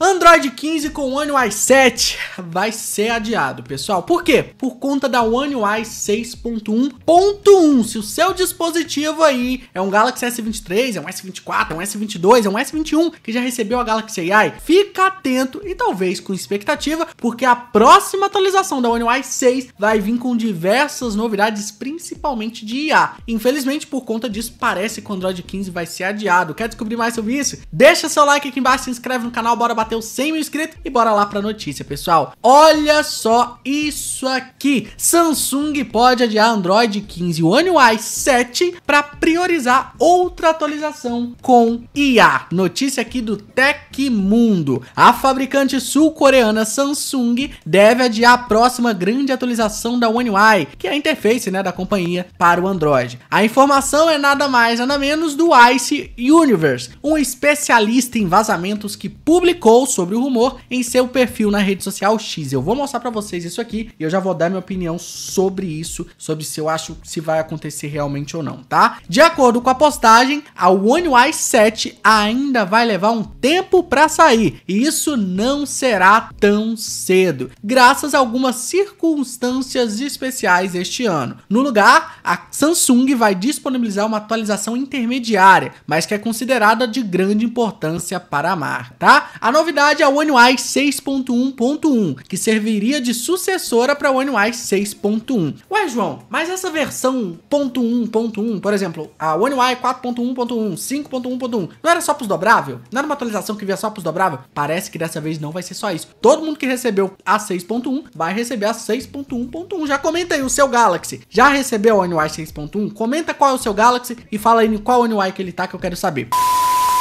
Android 15 com One UI 7 vai ser adiado, pessoal. Por quê? Por conta da One UI 6.1.1. Se o seu dispositivo aí é um Galaxy S23, é um S24, é um S22, é um S21 que já recebeu a Galaxy AI, fica atento e talvez com expectativa, porque a próxima atualização da One UI 6 vai vir com diversas novidades, principalmente de IA. Infelizmente, por conta disso, parece que o Android 15 vai ser adiado. Quer descobrir mais sobre isso? Deixa seu like aqui embaixo, se inscreve no canal, bora bater bateu 100 mil inscritos e bora lá pra notícia, pessoal. Olha só isso aqui. Samsung pode adiar Android 15 One UI 7 para priorizar outra atualização com IA. Notícia aqui do Tecmundo. A fabricante sul-coreana Samsung deve adiar a próxima grande atualização da One UI, que é a interface né, da companhia para o Android. A informação é nada mais nada menos do Ice Universe, um especialista em vazamentos que publicou falou sobre o rumor em seu perfil na rede social X. Eu vou mostrar para vocês isso aqui e eu já vou dar minha opinião sobre isso, sobre se eu acho se vai acontecer realmente ou não, tá? De acordo com a postagem, a One UI 7 ainda vai levar um tempo para sair e isso não será tão cedo, graças a algumas circunstâncias especiais este ano. No lugar, a Samsung vai disponibilizar uma atualização intermediária, mas que é considerada de grande importância para a marca, tá? A novidade novidade é a One UI 6.1.1, que serviria de sucessora para a One UI 6.1. Ué, João, mas essa versão .1.1, por exemplo, a One UI 4.1.1, 5.1.1, não era só para os dobrável? Não era uma atualização que via só para os dobrável? Parece que dessa vez não vai ser só isso. Todo mundo que recebeu a 6.1 vai receber a 6.1.1. Já comenta aí o seu Galaxy. Já recebeu a One UI 6.1? Comenta qual é o seu Galaxy e fala aí qual One UI que ele tá que eu quero saber.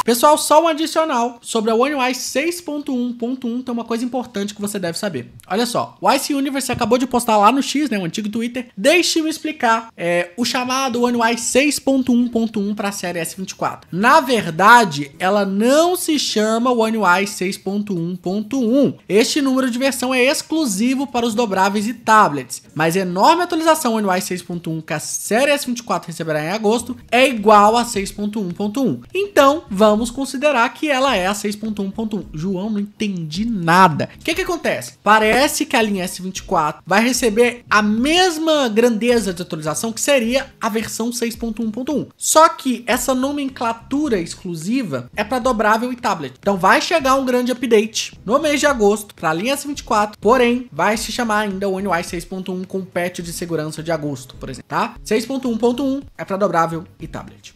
Pessoal, só um adicional sobre a One UI 6.1.1 tem uma coisa importante que você deve saber. Olha só, o Ice Universe acabou de postar lá no X, né, o antigo Twitter, deixe me explicar é, o chamado One UI 6.1.1 para a série S24. Na verdade, ela não se chama One UI 6.1.1. Este número de versão é exclusivo para os dobráveis e tablets, mas a enorme atualização One UI 6.1 que a série S24 receberá em agosto é igual a 6.1.1. Então, vamos vamos considerar que ela é a 6.1.1. João, não entendi nada. O que que acontece? Parece que a linha S24 vai receber a mesma grandeza de atualização que seria a versão 6.1.1. Só que essa nomenclatura exclusiva é para dobrável e tablet. Então vai chegar um grande update no mês de agosto para a linha S24, porém vai se chamar ainda o One UI 6.1 com patch de segurança de agosto, por exemplo, tá? 6.1.1 é para dobrável e tablet.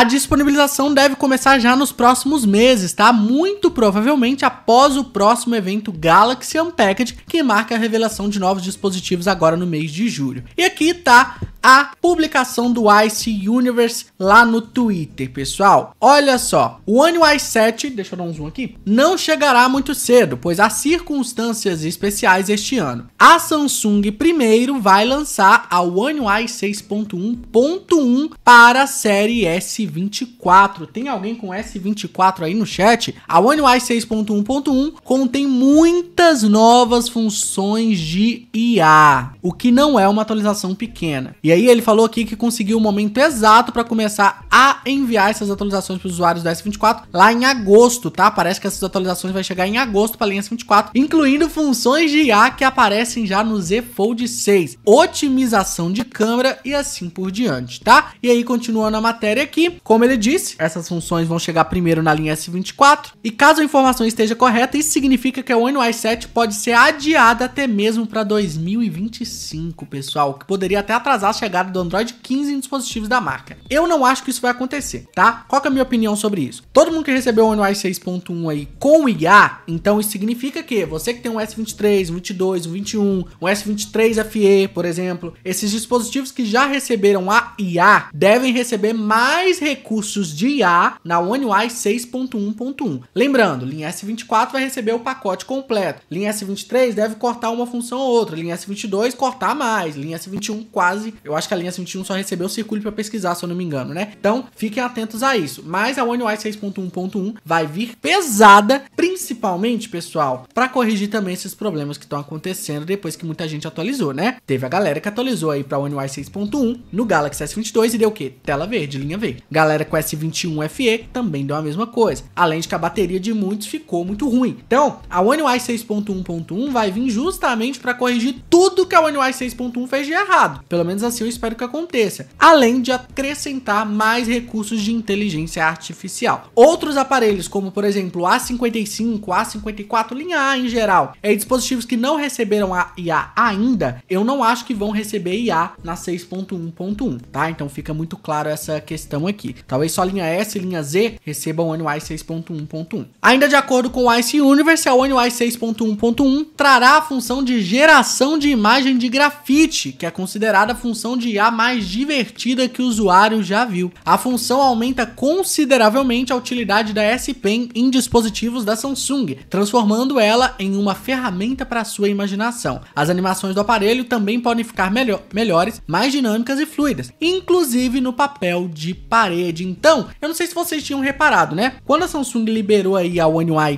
A disponibilização deve começar já nos próximos meses, tá? Muito provavelmente após o próximo evento Galaxy Unpacked, que marca a revelação de novos dispositivos agora no mês de julho. E aqui tá a publicação do Ice Universe lá no Twitter, pessoal. Olha só, o One UI 7, deixa eu dar um zoom aqui, não chegará muito cedo, pois há circunstâncias especiais este ano. A Samsung primeiro vai lançar a One UI 6.1.1 para a série S S24. Tem alguém com S24 aí no chat? A One UI 6.1.1 contém muitas novas funções de IA, o que não é uma atualização pequena. E aí ele falou aqui que conseguiu o momento exato para começar a enviar essas atualizações para os usuários do S24 lá em agosto, tá? Parece que essas atualizações vai chegar em agosto para a linha S24, incluindo funções de IA que aparecem já no Z Fold 6, otimização de câmera e assim por diante, tá? E aí continuando a matéria aqui, como ele disse, essas funções vão chegar primeiro na linha S24. E caso a informação esteja correta, isso significa que a One UI 7 pode ser adiada até mesmo para 2025, pessoal, que poderia até atrasar a chegada do Android 15 em dispositivos da marca. Eu não acho que isso vai acontecer, tá? Qual é a minha opinião sobre isso? Todo mundo que recebeu o One UI 6.1 aí com IA, então isso significa que você que tem um S23, um 22, um 21, um S23 FE, por exemplo, esses dispositivos que já receberam a IA devem receber mais recursos de IA na One UI 6.1.1. Lembrando, linha S24 vai receber o pacote completo. Linha S23 deve cortar uma função ou outra. Linha S22 cortar mais. Linha S21 quase. Eu acho que a linha S21 só recebeu o circuito para pesquisar, se eu não me engano, né? Então, fiquem atentos a isso. Mas a One UI 6.1.1 vai vir pesada, principalmente, pessoal, para corrigir também esses problemas que estão acontecendo depois que muita gente atualizou, né? Teve a galera que atualizou aí para One UI 6.1 no Galaxy S22 e deu o quê? Tela verde, linha verde. Galera com S21 FE também deu a mesma coisa, além de que a bateria de muitos ficou muito ruim. Então, a One UI 6.1.1 vai vir justamente para corrigir tudo que a One UI 6.1 fez de errado. Pelo menos assim eu espero que aconteça. Além de acrescentar mais recursos de inteligência artificial. Outros aparelhos, como por exemplo A55, A54, linha A em geral, e é dispositivos que não receberam a IA ainda, eu não acho que vão receber IA na 6.1.1, tá? Então fica muito claro essa questão aqui aqui. Talvez só linha S e linha Z recebam o NY 6.1.1. Ainda de acordo com o ICE Universe, é o NY 6.1.1 trará a função de geração de imagem de grafite, que é considerada a função de A mais divertida que o usuário já viu. A função aumenta consideravelmente a utilidade da S Pen em dispositivos da Samsung, transformando ela em uma ferramenta para sua imaginação. As animações do aparelho também podem ficar melhor, melhores, mais dinâmicas e fluidas, inclusive no papel de parede parede. Então, eu não sei se vocês tinham reparado, né? Quando a Samsung liberou aí a One UI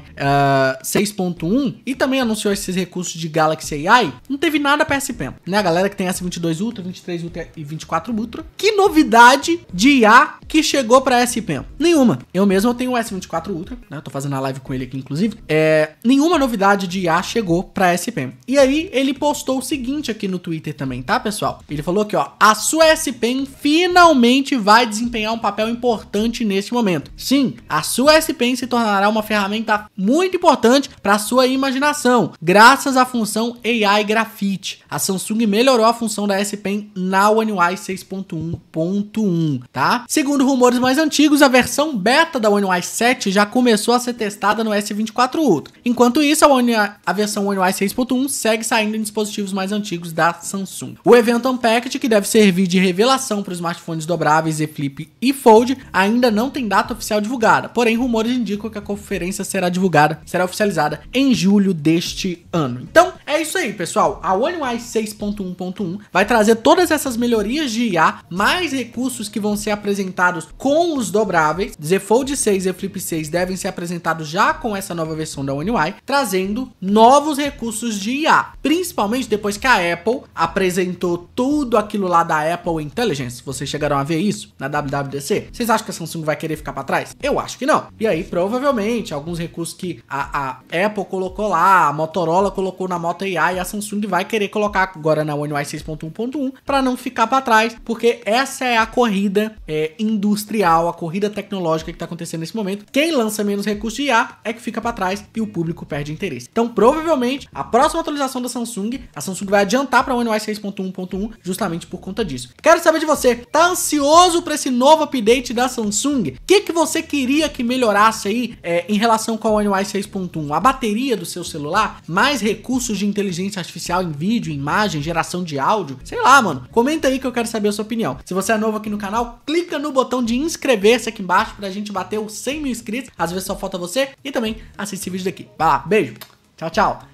uh, 6.1 e também anunciou esses recursos de Galaxy AI, não teve nada para esse né? A galera que tem S22 Ultra, 23 Ultra e 24 Ultra, que novidade de IA que chegou para SPM? Nenhuma. Eu mesmo tenho o S24 Ultra, né? Eu tô fazendo a live com ele aqui, inclusive. É, nenhuma novidade de IA chegou para SPM. E aí ele postou o seguinte aqui no Twitter também, tá, pessoal? Ele falou que ó, a sua SPM finalmente vai desempenhar um papel importante neste momento. Sim, a sua S-Pen se tornará uma ferramenta muito importante para a sua imaginação, graças à função AI Graphite. A Samsung melhorou a função da S-Pen na One UI 6.1.1, tá? Segundo rumores mais antigos, a versão beta da One UI 7 já começou a ser testada no S24 Ultra. Enquanto isso, a, One, a versão One UI 6.1 segue saindo em dispositivos mais antigos da Samsung. O evento Unpacked, que deve servir de revelação para os smartphones dobráveis e flip e Fold ainda não tem data oficial divulgada, porém rumores indicam que a conferência será divulgada, será oficializada em julho deste ano. Então, é isso aí, pessoal. A One UI 6.1.1 vai trazer todas essas melhorias de IA, mais recursos que vão ser apresentados com os dobráveis. Z Fold 6 e Flip 6 devem ser apresentados já com essa nova versão da One UI, trazendo novos recursos de IA, principalmente depois que a Apple apresentou tudo aquilo lá da Apple Intelligence. Vocês chegaram a ver isso na WWDC? Vocês acham que a Samsung vai querer ficar para trás? Eu acho que não. E aí, provavelmente, alguns recursos que a, a Apple colocou lá, a Motorola colocou na moto e a Samsung vai querer colocar agora na One UI 6.1.1 para não ficar para trás, porque essa é a corrida é, industrial, a corrida tecnológica que está acontecendo nesse momento. Quem lança menos recursos de IA é que fica para trás e o público perde interesse. Então, provavelmente, a próxima atualização da Samsung, a Samsung vai adiantar para a One UI 6.1.1 justamente por conta disso. Quero saber de você, tá ansioso para esse novo update da Samsung? O que, que você queria que melhorasse aí é, em relação com a One UI 6.1? A bateria do seu celular? Mais recursos de inteligência artificial em vídeo, imagem, geração de áudio, sei lá, mano. Comenta aí que eu quero saber a sua opinião. Se você é novo aqui no canal, clica no botão de inscrever-se aqui embaixo pra gente bater os 100 mil inscritos. Às vezes só falta você. E também assiste esse vídeo daqui. Vai lá, beijo. Tchau, tchau.